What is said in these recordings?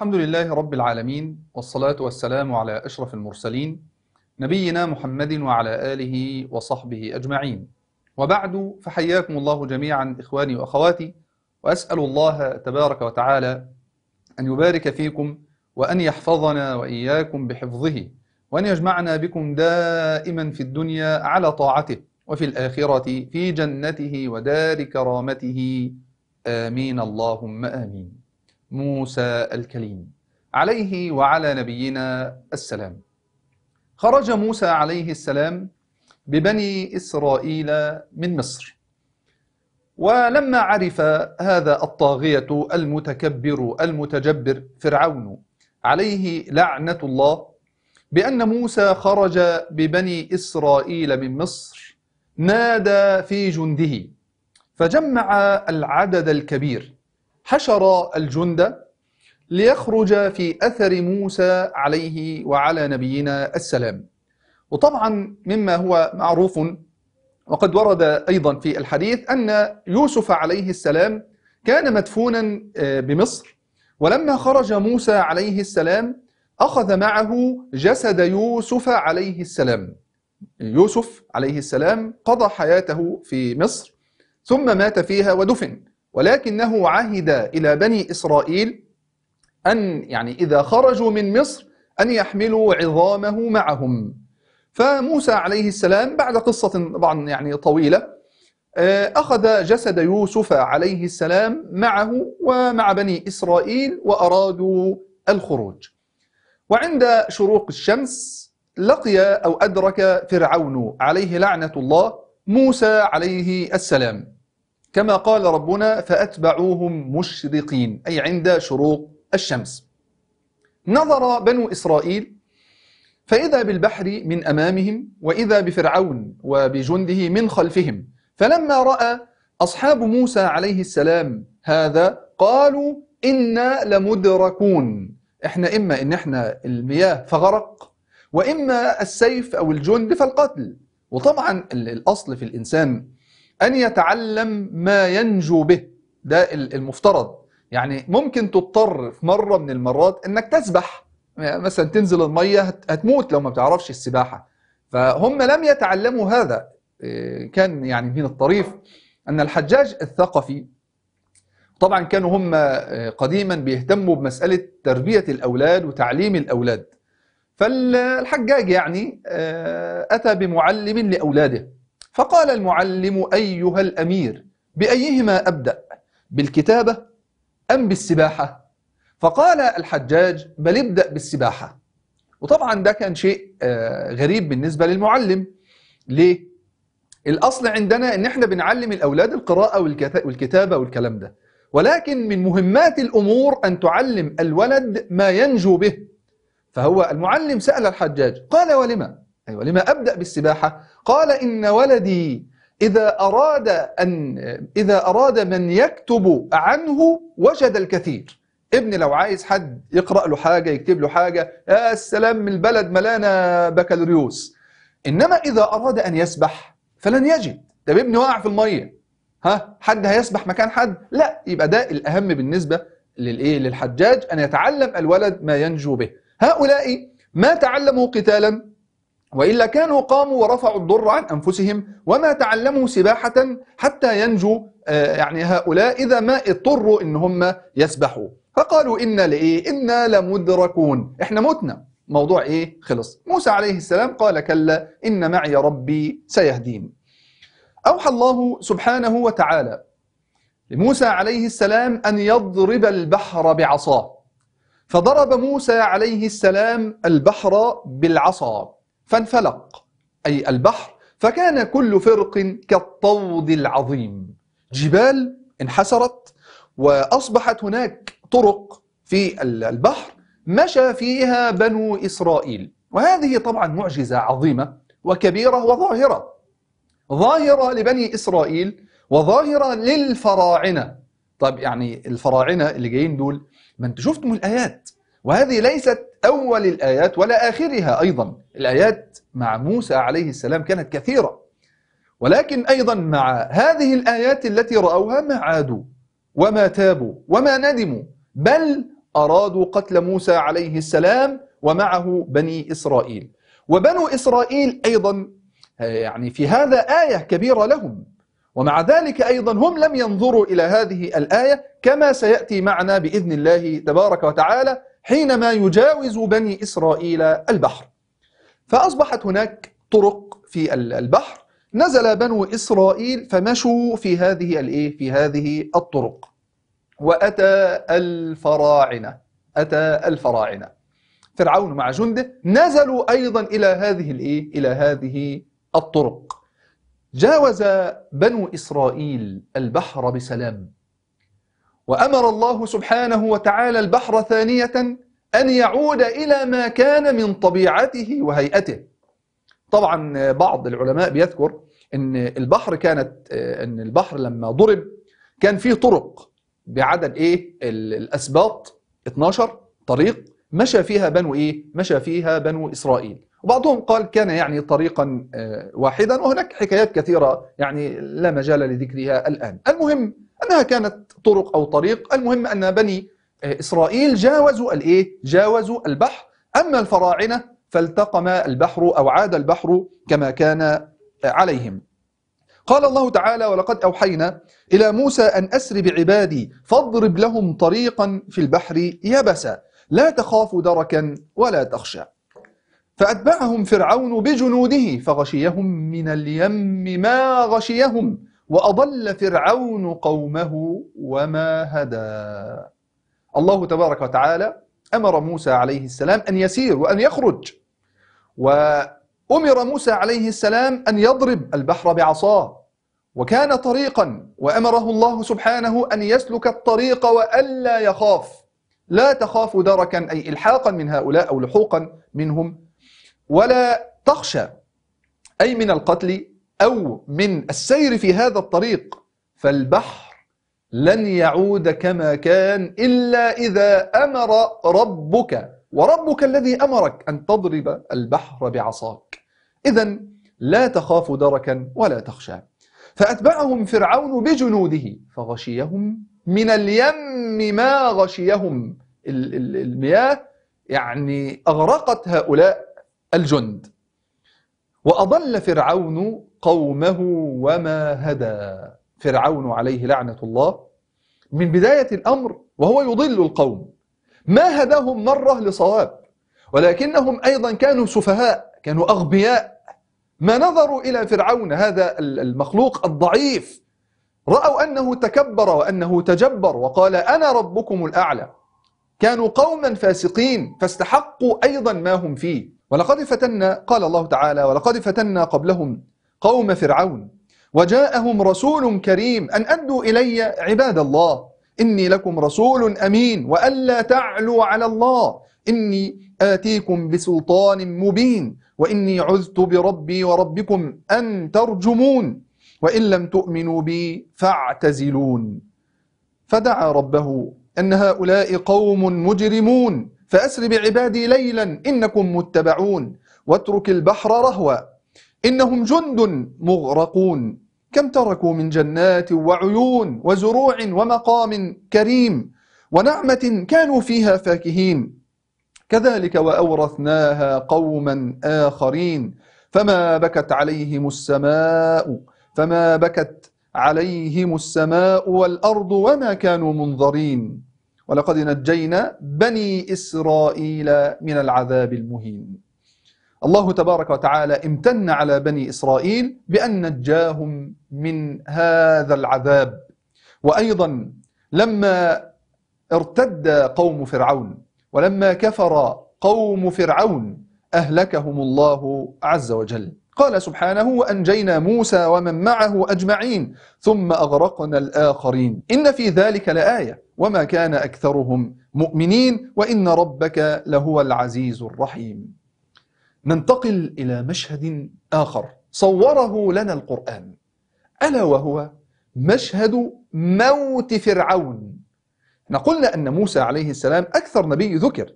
الحمد لله رب العالمين والصلاة والسلام على أشرف المرسلين نبينا محمد وعلى آله وصحبه أجمعين وبعد فحياكم الله جميعا إخواني وأخواتي وأسأل الله تبارك وتعالى أن يبارك فيكم وأن يحفظنا وإياكم بحفظه وأن يجمعنا بكم دائما في الدنيا على طاعته وفي الآخرة في جنته ودار كرامته آمين اللهم آمين موسى الكليم عليه وعلى نبينا السلام خرج موسى عليه السلام ببني إسرائيل من مصر ولما عرف هذا الطاغية المتكبر المتجبر فرعون عليه لعنة الله بأن موسى خرج ببني إسرائيل من مصر نادى في جنده فجمع العدد الكبير حشر الجند ليخرج في أثر موسى عليه وعلى نبينا السلام وطبعا مما هو معروف وقد ورد أيضا في الحديث أن يوسف عليه السلام كان مدفونا آه، بمصر ولما خرج موسى عليه السلام أخذ معه جسد يوسف عليه السلام يوسف عليه السلام قضى حياته في مصر ثم مات فيها ودفن ولكنه عهد إلى بني إسرائيل أن يعني إذا خرجوا من مصر أن يحملوا عظامه معهم فموسى عليه السلام بعد قصة طبعا يعني طويلة آه، أخذ جسد يوسف عليه السلام معه ومع بني إسرائيل وأرادوا الخروج وعند شروق الشمس لقي أو أدرك فرعون عليه لعنة الله موسى عليه السلام كما قال ربنا فأتبعوهم مشرقين أي عند شروق الشمس نظر بنو إسرائيل فإذا بالبحر من أمامهم وإذا بفرعون وبجنده من خلفهم فلما رأى أصحاب موسى عليه السلام هذا قالوا إنا لمدركون إحنا إما إن إحنا المياه فغرق وإما السيف أو الجند فالقتل وطبعا الأصل في الإنسان أن يتعلم ما ينجو به ده المفترض يعني ممكن تضطر في مرة من المرات أنك تسبح مثلا تنزل المية هتموت لو ما بتعرفش السباحة فهم لم يتعلموا هذا إيه، كان يعني من الطريف أن الحجاج الثقفي طبعا كانوا هم إيه، قديما بيهتموا بمسألة تربية الأولاد وتعليم الأولاد فالحجاج يعني إيه، أتى بمعلم لأولاده فقال المعلم أيها الأمير بأيهما أبدأ بالكتابة أم بالسباحة فقال الحجاج بل ابدأ بالسباحة وطبعا ده كان شيء آه، غريب بالنسبة للمعلم ليه؟ الأصل عندنا أن احنا بنعلم الأولاد القراءة والكتابة والكلام ده ولكن من مهمات الأمور أن تعلم الولد ما ينجو به فهو المعلم سأل الحجاج قال ولما أيوة لما أبدأ بالسباحة قال إن ولدي إذا أراد أن إذا أراد من يكتب عنه وجد الكثير ابني لو عايز حد يقرأ له حاجة يكتب له حاجة يا السلام من البلد ملانا بكالوريوس إنما إذا أراد أن يسبح فلن يجد طب ابني وقع في المية ها حد هيسبح مكان حد لا يبقى ده الأهم بالنسبة للإيه للحجاج أن يتعلم الولد ما ينجو به هؤلاء ما تعلموا قتالا وإلا كانوا قاموا ورفعوا الضر عن أنفسهم وما تعلموا سباحة حتى ينجو آه، يعني هؤلاء إذا ما اضطروا إن هم يسبحوا فقالوا إنا لإيه؟ إنا لمدركون إحنا متنا موضوع إيه؟ خلص موسى عليه السلام قال كلا إن معي ربي سيهدين أوحى الله سبحانه وتعالى لموسى عليه السلام أن يضرب البحر بعصاه فضرب موسى عليه السلام البحر بالعصا فانفلق أي البحر فكان كل فرق كالطود العظيم جبال انحسرت وأصبحت هناك طرق في البحر مشى فيها بنو إسرائيل وهذه طبعا معجزة عظيمة وكبيرة وظاهرة ظاهرة لبني إسرائيل وظاهرة للفراعنة طب يعني الفراعنة اللي جايين دول ما انت شفتم الآيات وهذه ليست أول الآيات ولا آخرها أيضا الآيات مع موسى عليه السلام كانت كثيرة ولكن أيضا مع هذه الآيات التي رأوها ما عادوا وما تابوا وما ندموا بل أرادوا قتل موسى عليه السلام ومعه بني إسرائيل وبنو إسرائيل أيضا يعني في هذا آية كبيرة لهم ومع ذلك أيضا هم لم ينظروا إلى هذه الآية كما سيأتي معنا بإذن الله تبارك وتعالى حينما يجاوز بني إسرائيل البحر فأصبحت هناك طرق في البحر نزل بنو إسرائيل فمشوا في هذه الإيه؟ في هذه الطرق وأتى الفراعنة أتى الفراعنة فرعون مع جنده نزلوا أيضا إلى هذه الإيه؟ إلى هذه الطرق جاوز بنو إسرائيل البحر بسلام وأمر الله سبحانه وتعالى البحر ثانية أن يعود إلى ما كان من طبيعته وهيئته طبعا بعض العلماء بيذكر أن البحر كانت أن البحر لما ضرب كان فيه طرق بعدد إيه الأسباط 12 طريق مشى فيها بنو إيه مشى فيها بنو إسرائيل وبعضهم قال كان يعني طريقا آه، واحدا وهناك حكايات كثيرة يعني لا مجال لذكرها الآن المهم أنها كانت طرق أو طريق المهم أن بني آه، إسرائيل جاوزوا الإيه؟ جاوزوا البحر أما الفراعنة فالتقم البحر أو عاد البحر كما كان آه، عليهم قال الله تعالى ولقد أوحينا إلى موسى أن أسر بعبادي فاضرب لهم طريقا في البحر يبسا لا تخاف دركا ولا تخشى فأتبعهم فرعون بجنوده فغشيهم من اليم ما غشيهم وأضل فرعون قومه وما هدى الله تبارك وتعالى أمر موسى عليه السلام أن يسير وأن يخرج وأمر موسى عليه السلام أن يضرب البحر بعصاه وكان طريقا وأمره الله سبحانه أن يسلك الطريق وألا يخاف لا تخاف دركا أي إلحاقا من هؤلاء أو لحوقا منهم ولا تخشى أي من القتل أو من السير في هذا الطريق فالبحر لن يعود كما كان إلا إذا أمر ربك وربك الذي أمرك أن تضرب البحر بعصاك إذا لا تخاف دركا ولا تخشى فأتبعهم فرعون بجنوده فغشيهم من اليم ما غشيهم المياه يعني أغرقت هؤلاء الجند وأضل فرعون قومه وما هدى فرعون عليه لعنة الله من بداية الأمر وهو يضل القوم ما هداهم مرة لصواب ولكنهم أيضا كانوا سفهاء كانوا أغبياء ما نظروا إلى فرعون هذا المخلوق الضعيف رأوا أنه تكبر وأنه تجبر وقال أنا ربكم الأعلى كانوا قوما فاسقين فاستحقوا أيضا ما هم فيه ولقد فتنا قال الله تعالى ولقد فتنا قبلهم قوم فرعون وجاءهم رسول كريم أن أدوا إلي عباد الله إني لكم رسول أمين وألا تعلوا على الله إني آتيكم بسلطان مبين وإني عذت بربي وربكم أن ترجمون وإن لم تؤمنوا بي فاعتزلون فدعا ربه أن هؤلاء قوم مجرمون فأسر بعبادي ليلا إنكم متبعون واترك البحر رهوًا إنهم جند مغرقون كم تركوا من جنات وعيون وزروع ومقام كريم ونعمة كانوا فيها فاكهين كذلك وأورثناها قوما آخرين فما بكت عليهم السماء فما بكت عليهم السماء والأرض وما كانوا منظرين ولقد نجينا بني إسرائيل من العذاب المهين الله تبارك وتعالى امتن على بني إسرائيل بأن نجاهم من هذا العذاب وأيضا لما ارتد قوم فرعون ولما كفر قوم فرعون أهلكهم الله عز وجل قال سبحانه وأنجينا موسى ومن معه أجمعين ثم أغرقنا الآخرين إن في ذلك لآية وما كان أكثرهم مؤمنين وإن ربك لهو العزيز الرحيم ننتقل إلى مشهد آخر صوره لنا القرآن ألا وهو مشهد موت فرعون نقولنا أن موسى عليه السلام أكثر نبي ذكر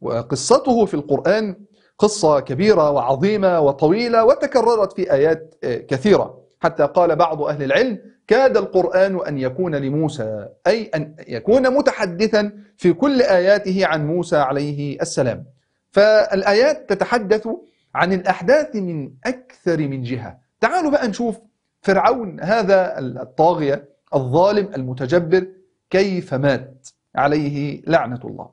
وقصته في القرآن قصة كبيرة وعظيمة وطويلة وتكررت في آيات آه، كثيرة حتى قال بعض أهل العلم كاد القرآن أن يكون لموسى أي أن يكون متحدثا في كل آياته عن موسى عليه السلام فالآيات تتحدث عن الأحداث من أكثر من جهة تعالوا بقى نشوف فرعون هذا الطاغية الظالم المتجبر كيف مات عليه لعنة الله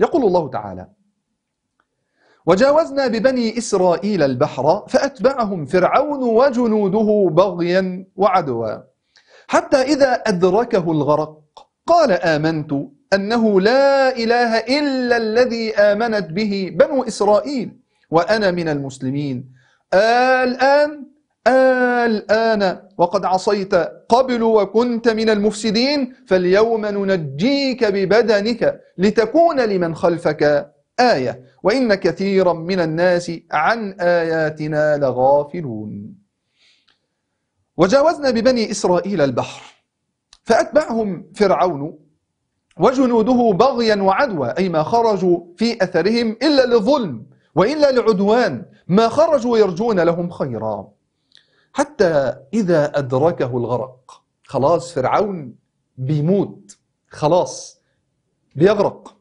يقول الله تعالى وجاوزنا ببني إسرائيل البحر فأتبعهم فرعون وجنوده بغيا وعدوا حتى إذا أدركه الغرق قال آمنت أنه لا إله إلا الذي آمنت به بنو إسرائيل وأنا من المسلمين الآن الآن وقد عصيت قبل وكنت من المفسدين فاليوم ننجيك ببدنك لتكون لمن خلفك آية وإن كثيرا من الناس عن آياتنا لغافلون وجاوزنا ببني إسرائيل البحر فأتبعهم فرعون وجنوده بغيا وعدوى أي ما خرجوا في أثرهم إلا لظلم وإلا لعدوان ما خرجوا يرجون لهم خيرا حتى إذا أدركه الغرق خلاص فرعون بيموت خلاص بيغرق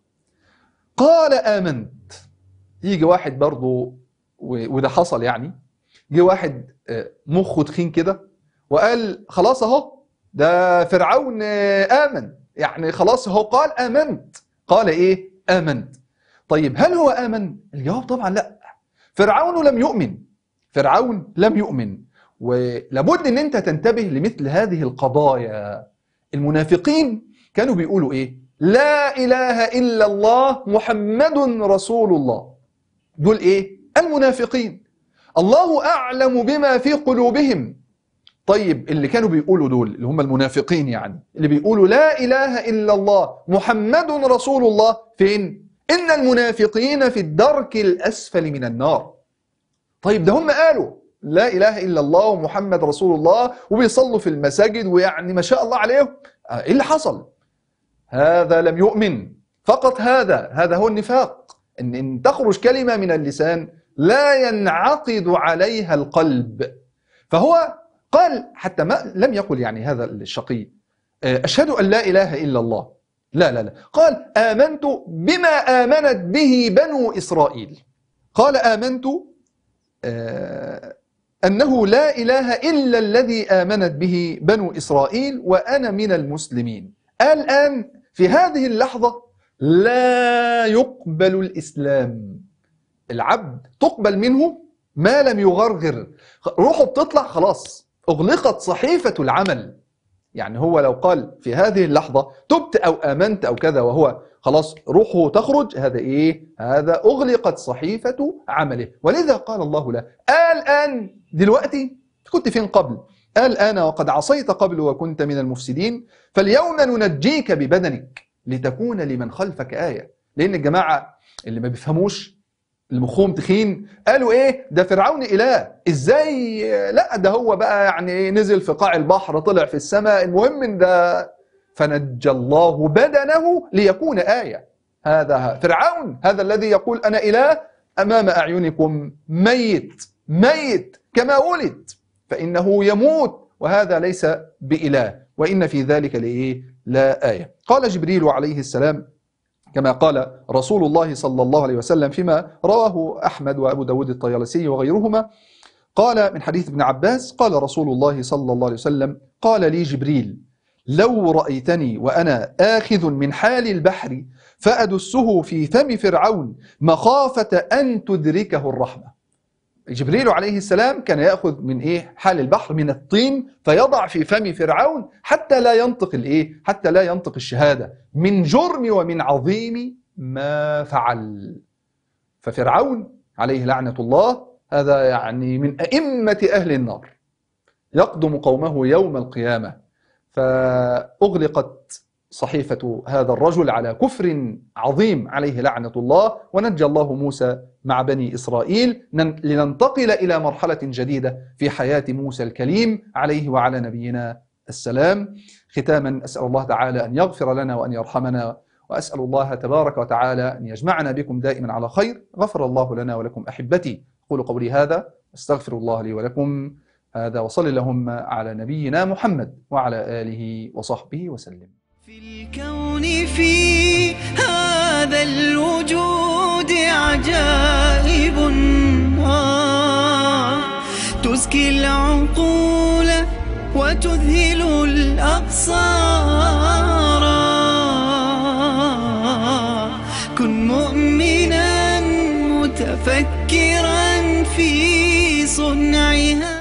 قال آمنت يجي واحد برضه وده حصل يعني جه واحد آه، مخه تخين كده وقال خلاص اهو ده فرعون آه، آمن يعني خلاص هو قال امنت قال ايه امنت طيب هل هو امن الجواب طبعا لا فرعون لم يؤمن فرعون لم يؤمن ولابد ان انت تنتبه لمثل هذه القضايا المنافقين كانوا بيقولوا ايه لا اله الا الله محمد رسول الله دول ايه المنافقين الله اعلم بما في قلوبهم طيب اللي كانوا بيقولوا دول اللي هم المنافقين يعني اللي بيقولوا لا إله إلا الله محمد رسول الله فين؟ إن المنافقين في الدرك الأسفل من النار طيب ده هم قالوا لا إله إلا الله ومحمد رسول الله وبيصلوا في المساجد ويعني ما شاء الله عليهم آه، إيه اللي حصل؟ هذا لم يؤمن فقط هذا هذا هو النفاق إن, إن تخرج كلمة من اللسان لا ينعقد عليها القلب فهو قال حتى ما لم يقل يعني هذا الشقي آه، أشهد أن لا إله إلا الله لا لا لا قال آمنت بما آمنت به بنو إسرائيل قال آمنت آه، أنه لا إله إلا الذي آمنت به بنو إسرائيل وأنا من المسلمين الآن في هذه اللحظة لا يقبل الإسلام العبد تقبل منه ما لم يغرغر روحه بتطلع خلاص أغلقت صحيفة العمل يعني هو لو قال في هذه اللحظة تبت أو آمنت أو كذا وهو خلاص روحه تخرج هذا إيه؟ هذا أغلقت صحيفة عمله ولذا قال الله له الآن دلوقتي كنت فين قبل الآن وقد عصيت قبل وكنت من المفسدين فاليوم ننجيك ببدنك لتكون لمن خلفك آية لأن الجماعة اللي ما بيفهموش المخوم تخين قالوا ايه ده فرعون اله ازاي لا ده هو بقى يعني إيه، نزل في قاع البحر طلع في السماء المهم ان ده فنجى الله بدنه ليكون آية هذا فرعون هذا الذي يقول أنا إله أمام أعينكم ميت ميت كما ولد فإنه يموت وهذا ليس بإله وإن في ذلك لإيه لا آية قال جبريل عليه السلام كما قال رسول الله صلى الله عليه وسلم فيما رواه أحمد وأبو داود الطيالسي وغيرهما قال من حديث ابن عباس قال رسول الله صلى الله عليه وسلم قال لي جبريل لو رأيتني وأنا آخذ من حال البحر فأدسه في فم فرعون مخافة أن تدركه الرحمة جبريل عليه السلام كان يأخذ من إيه حال البحر من الطين فيضع في فم فرعون حتى لا ينطق الإيه حتى لا ينطق الشهادة من جرم ومن عظيم ما فعل ففرعون عليه لعنة الله هذا يعني من أئمة أهل النار يقدم قومه يوم القيامة فأغلقت صحيفة هذا الرجل على كفر عظيم عليه لعنة الله ونجى الله موسى مع بني إسرائيل لننتقل إلى مرحلة جديدة في حياة موسى الكليم عليه وعلى نبينا السلام ختاما أسأل الله تعالى أن يغفر لنا وأن يرحمنا وأسأل الله تبارك وتعالى أن يجمعنا بكم دائما على خير غفر الله لنا ولكم أحبتي أقول قولي هذا أستغفر الله لي ولكم هذا وصل اللهم على نبينا محمد وعلى آله وصحبه وسلم في الكون في هذا الوجود عجائب آه تزكي العقول وتذهل الأبصار كن مؤمنا متفكرا في صنعها